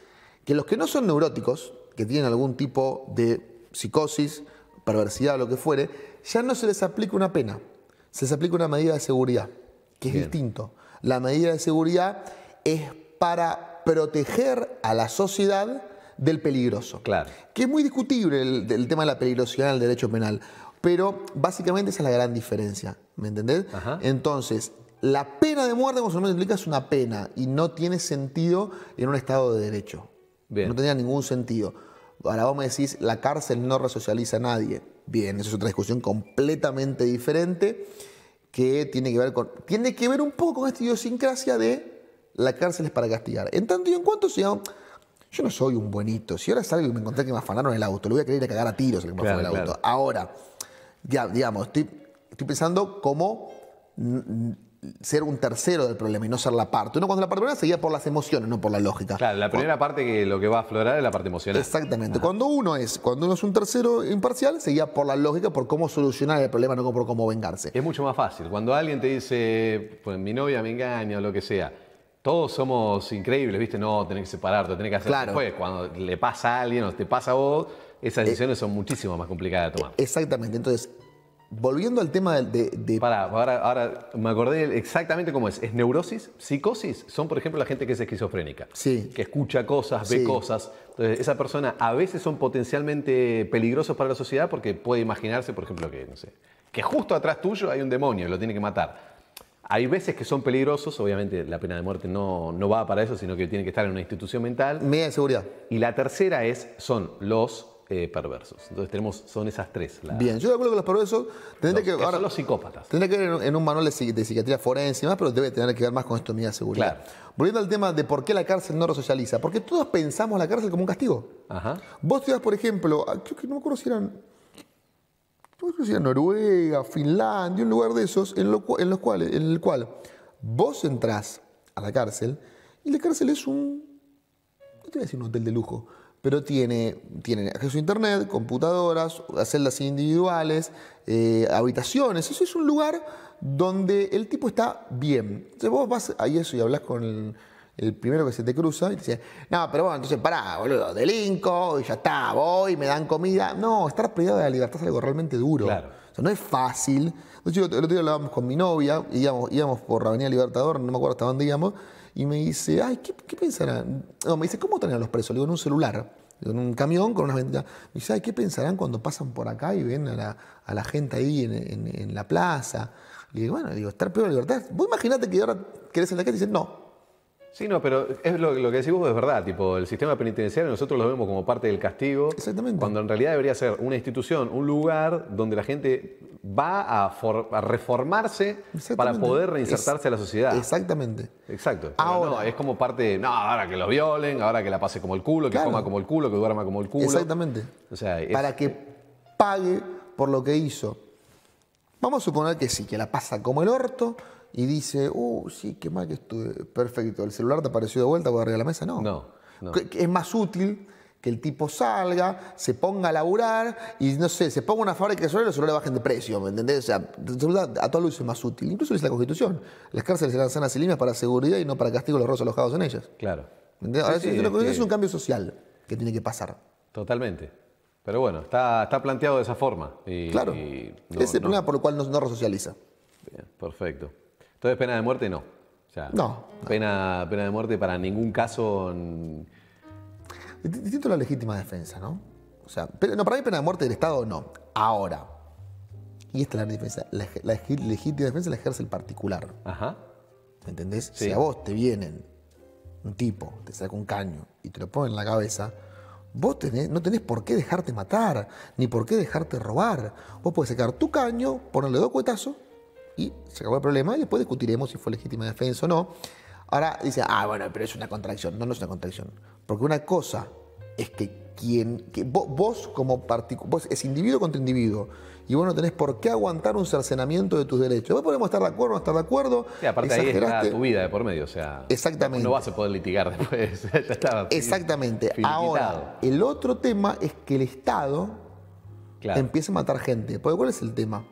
que los que no son neuróticos, que tienen algún tipo de psicosis, perversidad o lo que fuere, ya no se les aplica una pena, se les aplica una medida de seguridad, que es distinto. La medida de seguridad es para proteger a la sociedad del peligroso. Claro. Que es muy discutible el, tema de la peligrosidad en el derecho penal, pero básicamente esa es la gran diferencia, ¿me entendés? Entonces, la pena de muerte, como se nos implica, es una pena y no tiene sentido en un Estado de Derecho. Bien. No tenía ningún sentido. Ahora vos me decís, la cárcel no resocializa a nadie. Bien, esa es otra discusión completamente diferente que tiene que ver con. Tiene que ver un poco con esta idiosincrasia de la cárcel es para castigar. En tanto y en cuanto sea, yo no soy un buenito. Si ahora salgo y me encontré que me afanaron el auto, lo voy a querer ir a cagar a tiros el que me el auto. Ahora, ya, digamos, estoy, pensando cómo ser un tercero del problema y no ser la parte. Uno cuando la parte primera seguía por las emociones, no por la lógica. Claro, la primera parte que lo que va a aflorar es la parte emocional. Exactamente. Cuando uno es, cuando uno es un tercero imparcial, seguía por la lógica, por cómo solucionar el problema, no por cómo vengarse. Es mucho más fácil. Cuando alguien te dice, pues mi novia me engaña o lo que sea, todos somos increíbles, ¿viste? No, tenés que separarte, tenés que hacer claro. después. Cuando le pasa a alguien o te pasa a vos, esas eh, decisiones son muchísimo más complicadas de tomar. Exactamente. Entonces, volviendo al tema de. de... ahora, me acordé exactamente cómo es. Es neurosis, psicosis. Son, por ejemplo, la gente que es esquizofrénica. Sí. Que escucha cosas, ve cosas. Entonces, esa persona a veces son potencialmente peligrosos para la sociedad porque puede imaginarse, por ejemplo, que, no sé, que justo atrás tuyo hay un demonio y lo tiene que matar. Hay veces que son peligrosos, obviamente la pena de muerte no, no va para eso, sino que tiene que estar en una institución mental. media de seguridad. Y la tercera es, son los eh, perversos. Entonces tenemos, son esas tres. Bien, yo de acuerdo que los perversos tendría que, son los psicópatas. Tendría que ver en, un manual de, psiquiatría forense y más, pero debe tener que ver más con esto, de de seguridad. Claro. Volviendo al tema de por qué la cárcel no resocializa, porque todos pensamos la cárcel como un castigo. Ajá. Vos te das, por ejemplo, ah, creo que no me acuerdo si eran pues Noruega, Finlandia, un lugar de esos en, los cuales, el cual vos entrás a la cárcel y la cárcel es un, no te voy a hotel de lujo, pero tiene, tiene acceso a internet, computadoras, celdas individuales, eh, habitaciones. Eso es un lugar donde el tipo está bien. Entonces vos vas a eso y hablas con el el primero que se te cruza y te dice, no, pero bueno, entonces pará, boludo, delinco, y ya está, voy, me dan comida. No, estar privado de la libertad es algo realmente duro. Claro. no es fácil. De el otro día hablábamos con mi novia, íbamos, íbamos por la Avenida Libertador, no me acuerdo hasta dónde íbamos, y me dice, ay, ¿qué, pensarán? No, me dice, ¿cómo están los presos? Le digo, en un celular, en un camión con unas ventanas. Me dice, ay, ¿qué pensarán cuando pasan por acá y ven a la, gente ahí en, la plaza? Le digo, bueno, digo, estar peor de la libertad. Vos imagínate que ahora querés en la calle y dicen, no, Sí, no, pero es lo, que decís vos es verdad. Tipo, el sistema penitenciario nosotros lo vemos como parte del castigo. Exactamente. Cuando en realidad debería ser una institución, un lugar donde la gente va a, reformarse para poder reinsertarse en a la sociedad. Exactamente. Exacto. Ahora. No, es como parte. No, ahora que lo violen, ahora que la pase como el culo, que coma como el culo, que duerma como el culo. Exactamente. O sea, para que pague por lo que hizo. Vamos a suponer que sí, que la pasa como el orto, y dice, uh, sí, qué mal que estuve. Perfecto, el celular te apareció de vuelta por arriba de la mesa. No. No. Es más útil que el tipo salga, se ponga a laburar y no sé, se ponga una fábrica de celulares y los celulares bajen de precio, ¿me entendés? O sea, a toda luz es más útil. Incluso dice la Constitución, las cárceles serán sanas y limpias para seguridad y no para castigo los rojos alojados en ellas. Claro. Este es, un cambio social que tiene que pasar. Totalmente. Pero bueno, está, está planteado de esa forma. claro. es el problema por el cual no, no resocializa. Bien, perfecto. Entonces, pena de muerte no. no, Pena, de muerte para ningún caso. Distinto a la legítima defensa, ¿no? O sea, no, para mí pena de muerte del Estado no. Ahora. Y esta es la defensa, La, legítima defensa la ejerce el particular. Ajá. ¿Entendés? Si a vos te vienen un tipo, te saca un caño y te lo pone en la cabeza, vos tenés, no tenés por qué dejarte matar, ni por qué dejarte robar. Vos podés sacar tu caño, ponerle dos cuetazos y se acabó el problema y después discutiremos si fue legítima defensa o no. Ahora dice, ah, bueno, pero es una contradicción. No, no es una contradicción. Porque una cosa es que quien, que vos, como vos es individuo contra individuo, y vos no tenés por qué aguantar un cercenamiento de tus derechos. Vos podemos estar de acuerdo o no estar de acuerdo. Sí, aparte ahí está tu vida de por medio, o sea. Exactamente. No vas a poder litigar después. [laughs] Exactamente. Ahora, el otro tema es que el Estado empieza empiece a matar gente. Porque ¿cuál es el tema?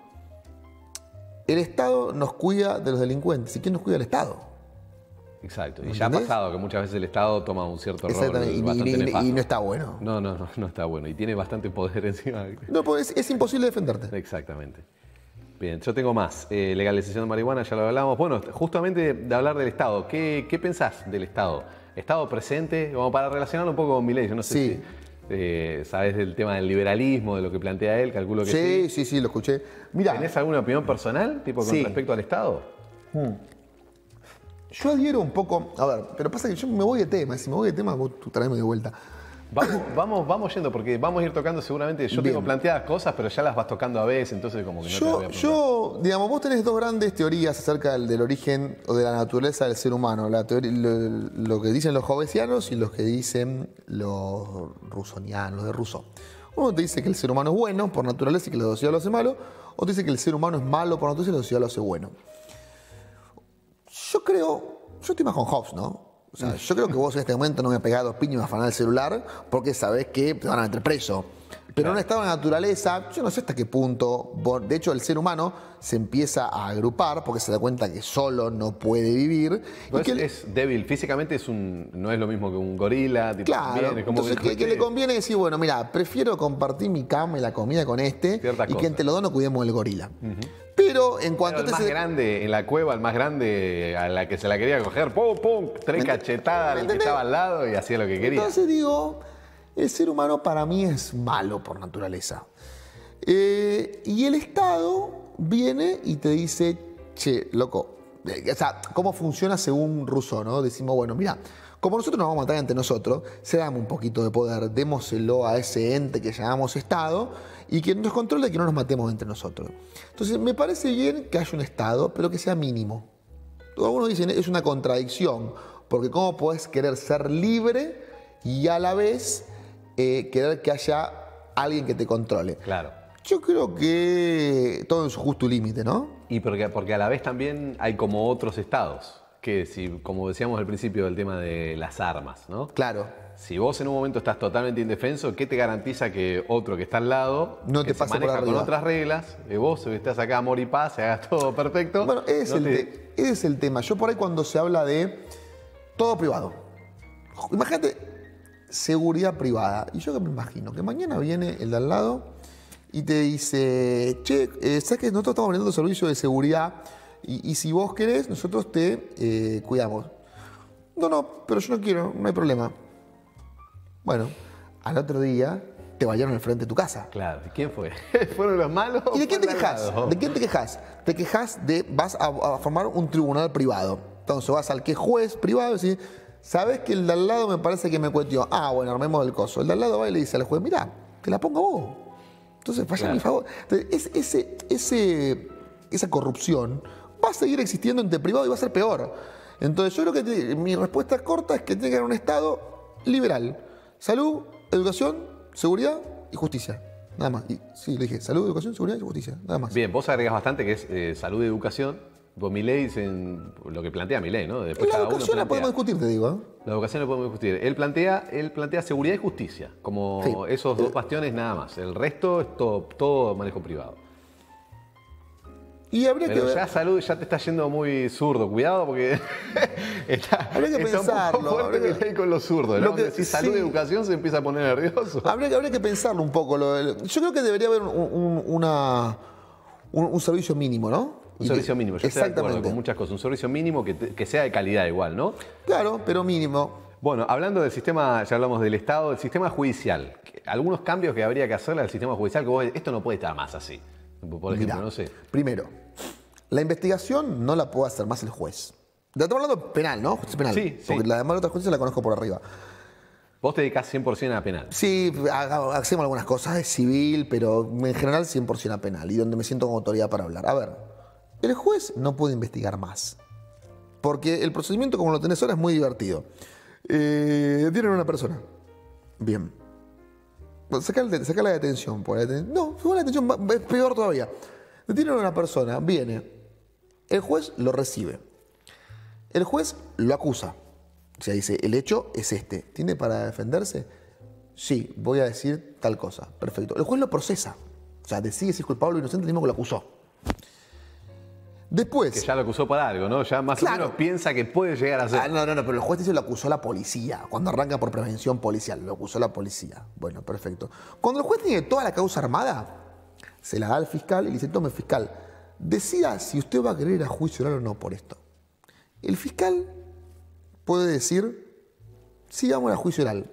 el Estado nos cuida de los delincuentes. ¿Y quién nos cuida el Estado? Exacto. Y ya ha pasado que muchas veces el Estado toma un cierto rol. Y, no está bueno. No, no, no, está bueno. Y tiene bastante poder [laughs] encima. No, pues es, es imposible defenderte. Exactamente. Bien, yo tengo más. Eh, legalización de marihuana, ya lo hablamos. Bueno, justamente de hablar del Estado. ¿Qué, qué pensás del Estado? ¿Estado presente? Vamos para relacionarlo un poco con mi ley. Yo no sé sí. Eh, sabes del tema del liberalismo, de lo que plantea él, calculo que sí. Sí, sí, lo escuché. Mira, ¿Tenés alguna opinión personal tipo, con respecto al Estado? Hmm. Yo adhiero un poco, a ver, pero pasa que yo me voy de tema, si me voy de tema, vos tráeme de vuelta. Vamos, vamos, yendo, porque vamos a ir tocando seguramente. Yo tengo planteadas cosas, pero ya las vas tocando a veces, entonces como que no yo, te voy a Yo, digamos, vos tenés dos grandes teorías acerca del, origen o de la naturaleza del ser humano. La lo, que dicen los jovesianos y los que dicen los rusonianos, de ruso Uno te dice que el ser humano es bueno por naturaleza y que la sociedad lo hace malo, otro dice que el ser humano es malo por naturaleza y la sociedad lo hace bueno. Yo creo, yo estoy más con Hobbes, ¿no? yo creo que vos en este momento no me pegás dos piños a afanar el celular porque sabés que te van a meter preso. Pero en estaba estado de naturaleza, yo no sé hasta qué punto, de hecho el ser humano se empieza a agrupar porque se da cuenta que solo no puede vivir. Pues es, débil, físicamente es un, no es lo mismo que un gorila. claro, entonces que, le este, conviene decir, bueno, mira, prefiero compartir mi cama y la comida con este y que entre los dos no cuidemos el gorila. Pero en cuanto Pero el más grande, en la cueva, el más grande a la que se la quería coger, pum, pum, tres cachetadas al que estaba al lado y hacía lo que quería. Entonces digo, el ser humano para mí es malo por naturaleza. Eh, y el Estado viene y te dice, che, loco, eh, o sea, cómo funciona según Rousseau, ¿no? Decimos, bueno, mira, como nosotros nos vamos a matar ante nosotros, se un poquito de poder, démoselo a ese ente que llamamos Estado y que nos controle que no nos matemos entre nosotros. Entonces, me parece bien que haya un Estado, pero que sea mínimo. Algunos dicen, es una contradicción, porque ¿cómo puedes querer ser libre y a la vez eh, querer que haya alguien que te controle? Claro. Yo creo que todo en su justo límite, ¿no? Y porque, porque a la vez también hay como otros estados que si, como decíamos al principio del tema de las armas, ¿no? Claro. Si vos en un momento estás totalmente indefenso, ¿qué te garantiza que otro que está al lado, no te se maneja por con otras reglas, que eh, vos estás acá amor y paz, hagas [laughs] todo perfecto? Bueno, el ese es el tema. Yo por ahí cuando se habla de todo privado, imagínate seguridad privada. Y yo que me imagino que mañana viene el de al lado y te dice, che, eh, ¿sabes que nosotros estamos brindando servicio de seguridad? Y, si vos querés, nosotros te eh, cuidamos. No, no, pero yo no quiero, no hay problema. Bueno, al otro día te vayaron al frente de tu casa. Claro, ¿de quién fue? [laughs] ¿Fueron los malos? ¿Y de quién te quejas? ¿De quién te quejas? Te quejas de, vas a, formar un tribunal privado. Entonces vas al que juez privado y decís, ¿sabes que el de al lado me parece que me cuestionó? Ah, bueno, armemos el coso. El de al lado va y le dice al juez, mira, te la pongo vos. Entonces, vaya mi favor. ese, ese, esa corrupción va a seguir existiendo entre privado y va a ser peor. Entonces yo creo que mi respuesta corta es que tiene que haber un Estado liberal. Salud, educación, seguridad y justicia. Nada más. Y, sí, le dije salud, educación, seguridad y justicia. Nada más. Bien, vos agregás bastante que es eh, salud y educación. Pues mi ley lo que plantea mi ley, ¿no? la educación la podemos discutir, te digo. ¿eh? La educación la podemos discutir. Él plantea, él plantea seguridad y justicia, como esos dos bastiones nada más. El resto es todo, todo manejo privado. Y habría que ya salud ya te está yendo muy zurdo, cuidado porque [laughs] está, habría que pensarlo, con los zurdos, Lo que, si salud y educación se empieza a poner nervioso. [laughs] Habría, que pensarlo un poco. yo creo que debería haber un, servicio mínimo, ¿no? Un servicio mínimo, yo exactamente. estoy de acuerdo con muchas cosas. Un servicio mínimo que, sea de calidad igual, ¿no? Claro, pero mínimo. Bueno, hablando del sistema, ya hablamos del Estado, del sistema judicial. Algunos cambios que habría que hacerle al sistema judicial, que esto no puede estar más así. Por ejemplo, no sé. Primero, la investigación no la puede hacer más el juez. Estamos hablando penal, ¿no? penal. Sí, Porque la demás de otras justicia la conozco por arriba. Vos te dedicas 100% a penal. Sí, hacemos algunas cosas de civil, pero en general 100% a penal y donde me siento con autoridad para hablar. A ver, el juez no puede investigar más. Porque el procedimiento como lo tenés ahora es muy divertido. Eh, tienen una persona. Bien, saca, la detención. Pues, no la detención es peor todavía. Detienen a una persona, viene, el juez lo recibe. El juez lo acusa. O sea, dice, el hecho es este. ¿Tiene para defenderse? Sí, voy a decir tal cosa. Perfecto. El juez lo procesa. O sea, decide si es culpable o inocente, el mismo que lo acusó. Después. Que ya lo acusó para algo, ¿no? Ya más o menos piensa que puede llegar a ser. Ah, no, no, no, pero el juez dice lo acusó la policía. Cuando arranca por prevención policial, lo acusó la policía. Bueno, perfecto. Cuando el juez tiene toda la causa armada, se la da al fiscal y le dice: tome, fiscal, decida si usted va a querer ir a juicio oral o no por esto. El fiscal puede decir: sí, vamos a juicio oral.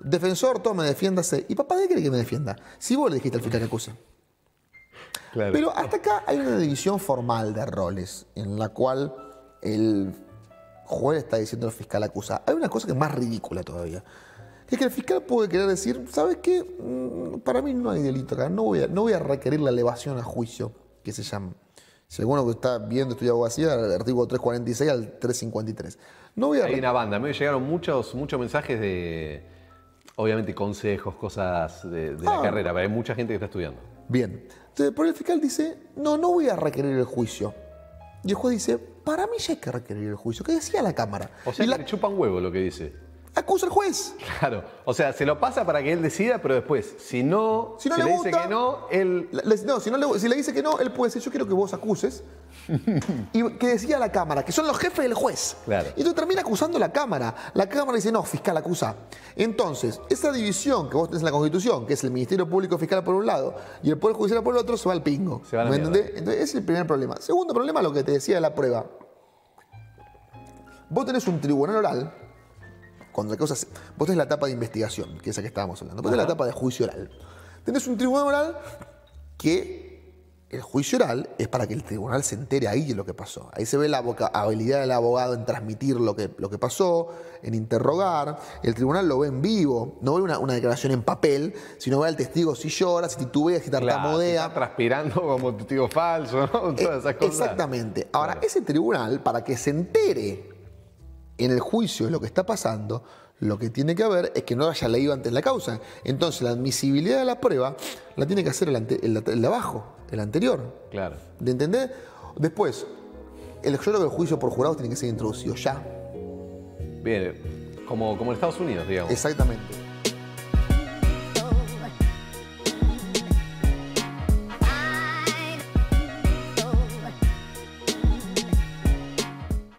Defensor, tome, defiéndase. ¿Y papá de qué quiere que me defienda? Si vos le dijiste al fiscal que acusa. Pero hasta acá hay una división formal de roles en la cual el juez está diciendo al fiscal acusado. Hay una cosa que es más ridícula todavía. Es que el fiscal puede querer decir, ¿sabes qué? Mm, para mí no hay delito acá, no voy a, requerir la elevación a juicio, que se llama. Según lo que está viendo, estudia vacía el artículo 346 al 353. No voy a hay una banda, me llegaron muchos, muchos mensajes de, obviamente, consejos, cosas de, la ah. carrera, pero hay mucha gente que está estudiando. Bien, entonces, por el fiscal dice, no, no voy a requerir el juicio. Y el juez dice, para mí ya hay que requerir el juicio. ¿Qué decía la Cámara? O sea, la... chupan huevo lo que dice acusa al juez. Claro, o sea, se lo pasa para que él decida, pero después, si no, si no si le, dice que no, él... no, si, no le, dice que no, él puede decir, yo quiero que vos acuses. [laughs] y que decía la Cámara, que son los jefes del juez. Claro. Y tú termina acusando la Cámara. La Cámara dice, no, fiscal, acusa. Entonces, esa división que vos tenés en la Constitución, que es el Ministerio Público Fiscal por un lado y el Poder Judicial por el otro, se va al pingo. Se ¿Me entendés? Entonces, ese es el primer problema. Segundo problema, lo que te decía de la prueba. Vos tenés un tribunal oral cuando cosa Vos tenés la etapa de investigación, que es la que estábamos hablando. Vos tenés la etapa de juicio oral. Tenés un tribunal oral que el juicio oral es para que el tribunal se entere ahí de lo que pasó. Ahí se ve la habilidad del abogado en transmitir lo que, lo que pasó, en interrogar. El tribunal lo ve en vivo, no ve una, declaración en papel, sino ve al testigo si llora, si titubea, si tartamudea. Está transpirando como testigo falso, ¿no? [laughs] Todas esas e-, cosas. Exactamente. Ahora, ese tribunal, para que se entere en el juicio lo que está pasando, lo que tiene que haber es que no haya leído antes la causa. Entonces, la admisibilidad de la prueba la tiene que hacer el, abajo, el anterior. Claro. ¿De entender? Después, el, yo del que el juicio por jurado tiene que ser introducido ya. Bien, como, como en Estados Unidos, digamos. Exactamente.